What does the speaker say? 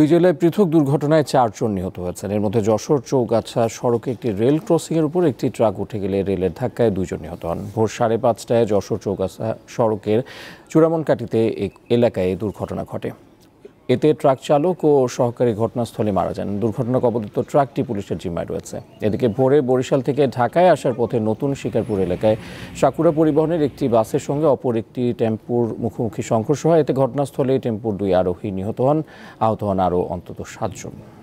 দুই জেলায় পৃথক দুর্ঘটনায় চারজন নিহত হয়েছেন এর মধ্যে যশোর চৌগাছা সড়কে একটি রেল ক্রসিংয়ের উপর একটি ট্রাক উঠে গেলে রেলের ধাক্কায় দুজন নিহত হন ভোর সাড়ে পাঁচটায় যশোর চৌগাছা সড়কের চূড়ামনকাটিতে এলাকায় দুর্ঘটনা ঘটে এতে ট্রাক চালক ও সহকারী ঘটনাস্থলে মারা যান দুর্ঘটনা কবলিত ট্রাকটি পুলিশের জিম্মায় রয়েছে এদিকে ভোরে বরিশাল থেকে ঢাকায় আসার পথে নতুন শিকারপুর এলাকায় সাকুরা পরিবহনের একটি বাসের সঙ্গে অপর একটি টেম্পুর মুখোমুখি সংঘর্ষ হয় এতে ঘটনাস্থলে টেম্পুর দুই আরোহী নিহত হন আহত হন আরও অন্তত সাতজন